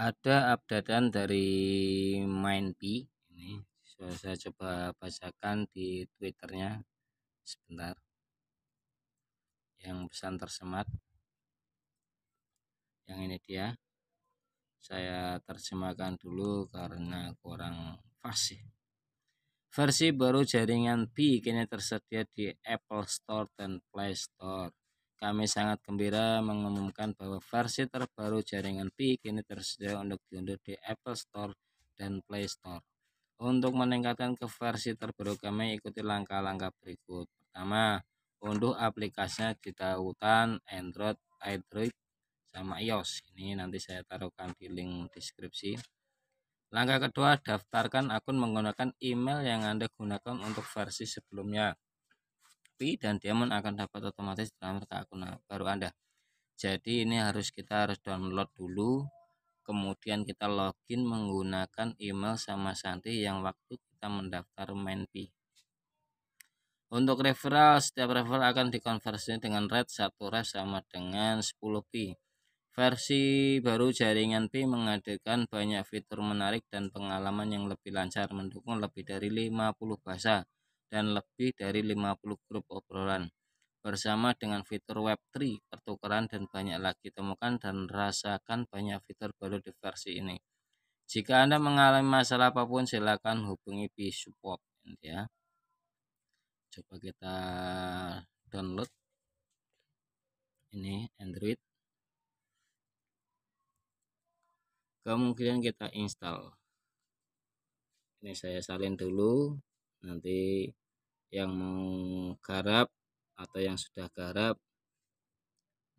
ada updatean dari MindP ini so, saya coba bacakan di twitternya sebentar yang pesan tersemat yang ini dia saya terjemahkan dulu karena kurang fasih versi baru jaringan B kini tersedia di Apple Store dan Play Store kami sangat gembira mengumumkan bahwa versi terbaru jaringan Pi kini tersedia untuk diunduh di Apple Store dan Play Store. Untuk meningkatkan ke versi terbaru kami ikuti langkah-langkah berikut. Pertama, unduh aplikasinya di tautan Android, Android sama iOS. Ini nanti saya taruhkan di link deskripsi. Langkah kedua, daftarkan akun menggunakan email yang Anda gunakan untuk versi sebelumnya copy dan diamond akan dapat otomatis dalam ke akun baru Anda. Jadi ini harus kita harus download dulu kemudian kita login menggunakan email sama Santi yang waktu kita mendaftar P. Untuk referral, setiap referral akan dikonversi dengan rate 1 rate sama dengan 10p. Versi baru jaringan P menghadirkan banyak fitur menarik dan pengalaman yang lebih lancar, mendukung lebih dari 50 bahasa dan lebih dari 50 grup obrolan bersama dengan fitur Web3, pertukaran dan banyak lagi. Temukan dan rasakan banyak fitur baru di versi ini. Jika Anda mengalami masalah apapun silakan hubungi P Support ya. Coba kita download ini Android. Kemungkinan kita install. Ini saya salin dulu nanti yang mau garap atau yang sudah garap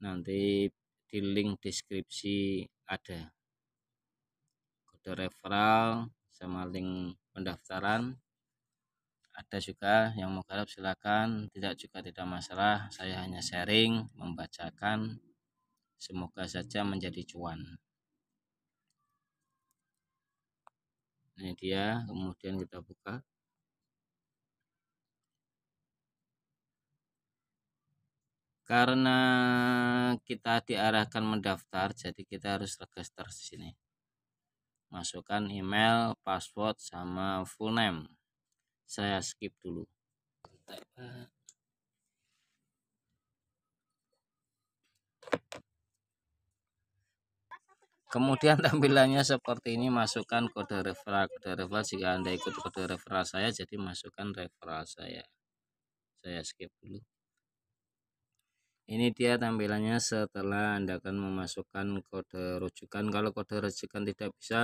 nanti di link deskripsi ada kode referral sama link pendaftaran ada juga yang mau garap silakan tidak juga tidak masalah saya hanya sharing membacakan semoga saja menjadi cuan ini dia kemudian kita buka karena kita diarahkan mendaftar jadi kita harus register di sini masukkan email password sama full name saya skip dulu Kemudian tampilannya seperti ini, masukkan kode referral. Kode referral jika Anda ikut kode referral saya, jadi masukkan referral saya. Saya skip dulu ini dia tampilannya setelah anda akan memasukkan kode rujukan kalau kode rujukan tidak bisa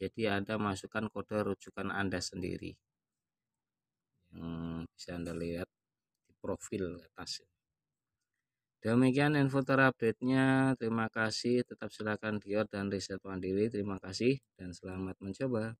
jadi anda masukkan kode rujukan anda sendiri yang hmm, bisa anda lihat di profil atas demikian info terupdate nya terima kasih tetap silakan dior dan riset mandiri terima kasih dan selamat mencoba